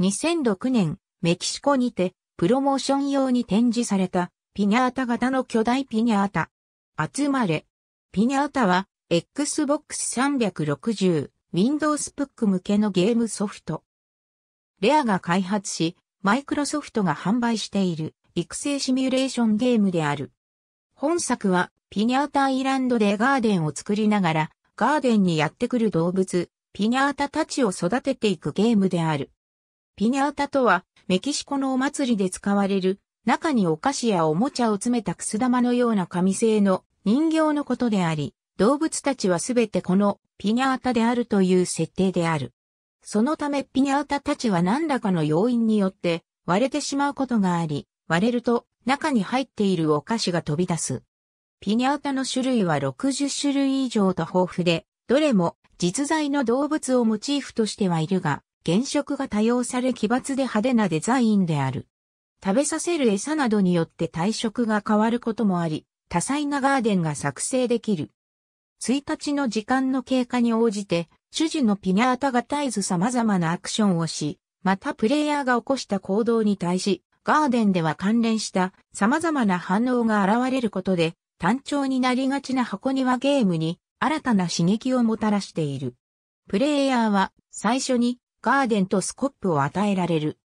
2006年、メキシコにて、プロモーション用に展示された、ピニャータ型の巨大ピニャータ。集まれ。ピニャータは、Xbox 360、Windows Book 向けのゲームソフト。レアが開発し、マイクロソフトが販売している、育成シミュレーションゲームである。本作は、ピニャータアイランドでガーデンを作りながら、ガーデンにやってくる動物、ピニャータたちを育てていくゲームである。ピニャータとは、メキシコのお祭りで使われる、中にお菓子やおもちゃを詰めたくす玉のような紙製の人形のことであり、動物たちはすべてこのピニャータであるという設定である。そのためピニャータたちは何らかの要因によって割れてしまうことがあり、割れると中に入っているお菓子が飛び出す。ピニャータの種類は60種類以上と豊富で、どれも実在の動物をモチーフとしてはいるが、原色が多用され奇抜で派手なデザインである。食べさせる餌などによって体色が変わることもあり、多彩なガーデンが作成できる。1日の時間の経過に応じて、主人のピニャータが絶えず様々なアクションをし、またプレイヤーが起こした行動に対し、ガーデンでは関連した様々な反応が現れることで、単調になりがちな箱庭ゲームに新たな刺激をもたらしている。プレイヤーは最初にガーデンとスコップを与えられる。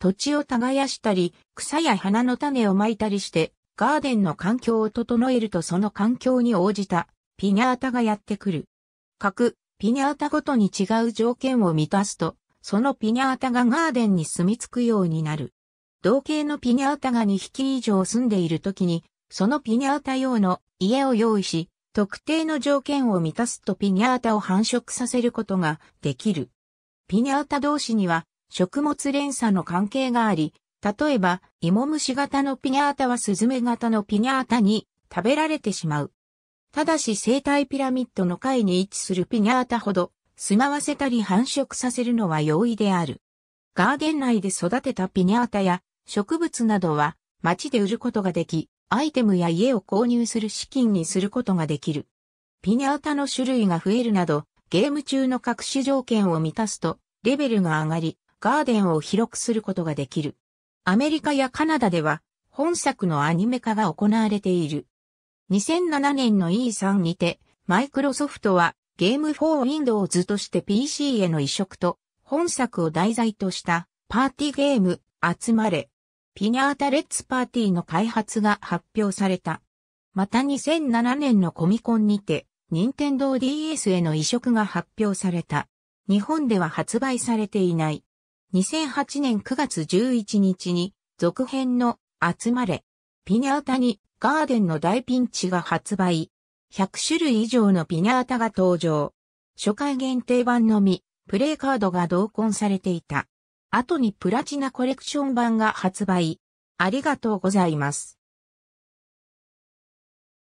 土地を耕したり、草や花の種をまいたりして、ガーデンの環境を整えるとその環境に応じた、ピニャータがやってくる。各、ピニャータごとに違う条件を満たすと、そのピニャータがガーデンに住み着くようになる。同型のピニャータが2匹以上住んでいる時に、そのピニャータ用の家を用意し、特定の条件を満たすとピニャータを繁殖させることができる。ピニャータ同士には食物連鎖の関係があり、例えば、芋虫型のピニャータはスズメ型のピニャータに食べられてしまう。ただし生態ピラミッドの階に位置するピニャータほど、住まわせたり繁殖させるのは容易である。ガーデン内で育てたピニャータや植物などは街で売ることができ、アイテムや家を購入する資金にすることができる。ピニャータの種類が増えるなど、ゲーム中の各種条件を満たすと、レベルが上がり、ガーデンを広くすることができる。アメリカやカナダでは、本作のアニメ化が行われている。2007年の E3 にて、マイクロソフトは、ゲーム4 Windows として PC への移植と、本作を題材としたパーティーゲーム、集まれ。ピニャータレッツパーティーの開発が発表された。また2007年のコミコンにて、任天堂 DS への移植が発表された。日本では発売されていない。2008年9月11日に続編の集まれ、ピニャータにガーデンの大ピンチが発売。100種類以上のピニャータが登場。初回限定版のみ、プレイカードが同梱されていた。後にプラチナコレクション版が発売。ありがとうございます。